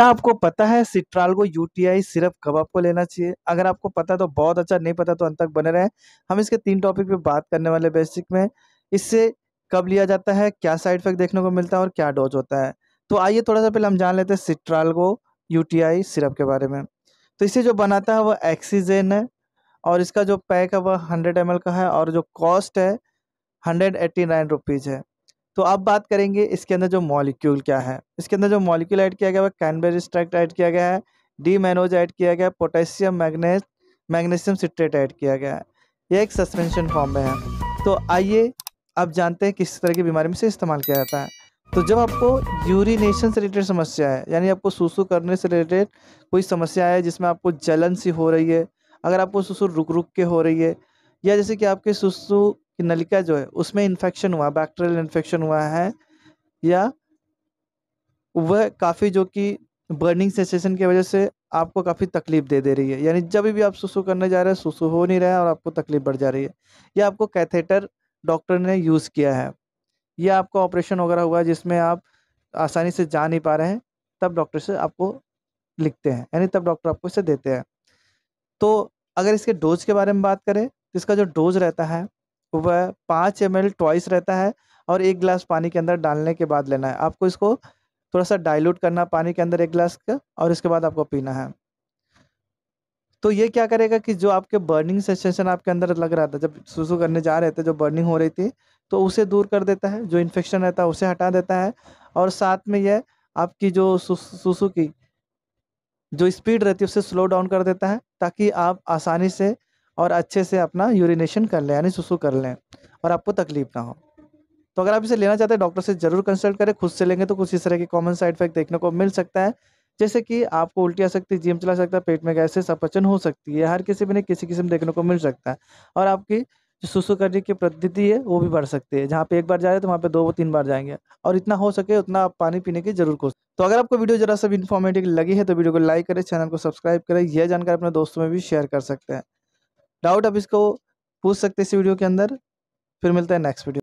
क्या आपको पता है सिट्रालगो यूटीआई सिर्फ कब आपको लेना चाहिए अगर आपको पता तो बहुत अच्छा नहीं पता तो अंत तक बने रहे हम इसके तीन टॉपिक पे बात करने वाले बेसिक में इससे कब लिया जाता है क्या साइड इफेक्ट देखने को मिलता है और क्या डोज होता है तो आइए थोड़ा सा पहले हम जान लेते हैं सिट्रालगो यूटीआई सिरप के बारे में तो इसे जो बनाता है वह एक्सीजेन है और इसका जो पैक है वह हंड्रेड एम का है और जो कॉस्ट है हंड्रेड एट्टी नाइन रुपीज़ है तो अब बात करेंगे इसके अंदर जो मॉलिक्यूल क्या है इसके अंदर जो मॉलिक्यूल ऐड किया गया है कैनबेरी स्ट्रैक्ट ऐड किया गया है डी मैनोज ऐड किया गया है potassium magnet magnesium citrate add किया गया है यह एक सस्पेंशन फॉर्म में है तो आइए आप जानते हैं किस तरह की बीमारी में इसे इस्तेमाल किया जाता है तो जब आपको यूरिनेशन से रिलेटेड समस्या है यानी आपको सुसु करने से रिलेटेड कोई समस्या है जिसमें आपको जलन सी हो रही है अगर आपको सुसु रुक रुक के हो रही है या जैसे कि आपके सुसु कि नलिका जो है उसमें इन्फेक्शन हुआ बैक्टीरियल इन्फेक्शन हुआ है या वह काफ़ी जो कि बर्निंग सेंसेशन की वजह से आपको काफ़ी तकलीफ दे दे रही है यानी जब भी आप सुसु करने जा रहे हैं सुसु हो नहीं रहा है और आपको तकलीफ बढ़ जा रही है या आपको कैथेटर डॉक्टर ने यूज़ किया है या आपका ऑपरेशन वगैरह हुआ जिसमें आप आसानी से जा नहीं पा रहे हैं तब डॉक्टर से आपको लिखते हैं यानी तब डॉक्टर आपको इसे देते हैं तो अगर इसके डोज के बारे में बात करें तो इसका जो डोज रहता है वह पाँच एम एल ट्वाइस रहता है और एक गिलास पानी के अंदर डालने के बाद लेना है आपको इसको थोड़ा सा डाइल्यूट करना पानी के अंदर एक गिलास का और इसके बाद आपको पीना है तो ये क्या करेगा कि जो आपके बर्निंग सेंसेशन आपके अंदर लग रहा था जब सुसु करने जा रहे थे जो बर्निंग हो रही थी तो उसे दूर कर देता है जो इन्फेक्शन रहता है उसे हटा देता है और साथ में यह आपकी जो सुसु की जो स्पीड रहती है उसे स्लो डाउन कर देता है ताकि आप आसानी से और अच्छे से अपना यूरिनेशन कर लें यानी सुसु कर लें और आपको तकलीफ ना हो तो अगर आप इसे लेना चाहते हैं डॉक्टर से ज़रूर कंसल्ट करें खुद से लेंगे तो कुछ इस तरह के कॉमन साइड इफेक्ट देखने को मिल सकता है जैसे कि आपको उल्टी आ सकती है जीम चला सकता है पेट में गैसे अपचन हो सकती है हर किसी में किसी किस्म देखने को मिल सकता है और आपकी जो सुसु करने की पद्धति है वो भी बढ़ सकती है जहाँ पे एक बार जा रहे तो वहाँ पे दो तीन बार जाएंगे और इतना हो सके उतना आप पानी पीने की जरूर कोशिश तो अगर आपको वीडियो जरा सब इन्फॉर्मेटिव लगी है तो वीडियो को लाइक करें चैनल को सब्सक्राइब करें यह जानकारी अपने दोस्तों में भी शेयर कर सकते हैं डाउट आप इसको पूछ सकते हैं इस वीडियो के अंदर फिर मिलता है नेक्स्ट वीडियो